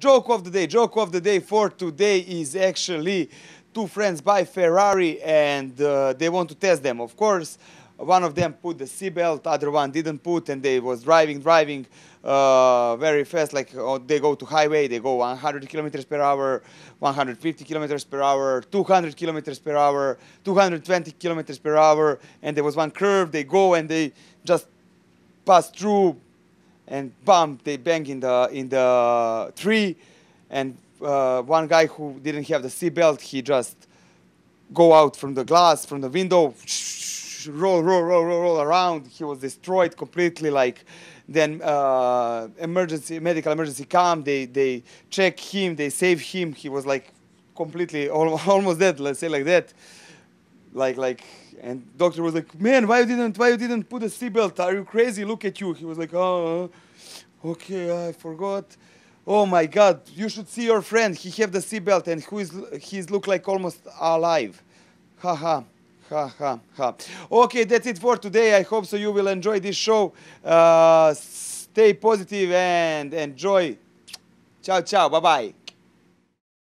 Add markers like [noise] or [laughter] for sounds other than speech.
joke of the day. Joke of the day for today is actually two friends buy Ferrari and uh, they want to test them. Of course, one of them put the seatbelt, other one didn't put, and they was driving, driving uh, very fast. Like oh, they go to highway, they go 100 kilometers per hour, 150 kilometers per hour, 200 kilometers per hour, 220 kilometers per hour, and there was one curve. They go and they just pass through and bam, they bang in the in the tree, and uh, one guy who didn't have the seatbelt, he just go out from the glass from the window, roll, roll, roll, roll, roll around. He was destroyed completely. Like then uh, emergency medical emergency come. They they check him. They save him. He was like completely [laughs] almost dead. Let's say like that like like and doctor was like man why you didn't why you didn't put a seatbelt are you crazy look at you he was like oh uh, okay i forgot oh my god you should see your friend he have the seatbelt and who is he's look like almost alive ha ha Ha, ha, ha. Okay, that's it for today. I hope so you will enjoy this show. Uh, stay positive and enjoy. Ciao, ciao. Bye-bye.